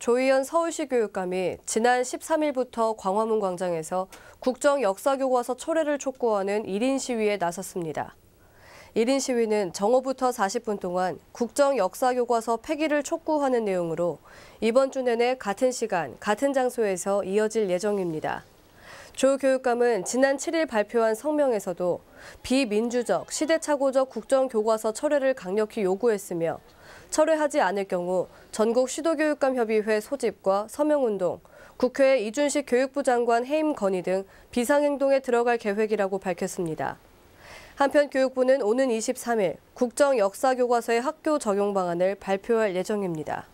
조희연 서울시 교육감이 지난 13일부터 광화문 광장에서 국정 역사교과서 철회를 촉구하는 1인 시위에 나섰습니다. 1인 시위는 정오부터 40분 동안 국정 역사교과서 폐기를 촉구하는 내용으로 이번 주 내내 같은 시간, 같은 장소에서 이어질 예정입니다. 조 교육감은 지난 7일 발표한 성명에서도 비민주적, 시대착오적 국정교과서 철회를 강력히 요구했으며 철회하지 않을 경우 전국 시도교육감협의회 소집과 서명운동, 국회의 이준식 교육부 장관 해임 건의 등 비상행동에 들어갈 계획이라고 밝혔습니다. 한편 교육부는 오는 23일 국정역사교과서의 학교 적용 방안을 발표할 예정입니다.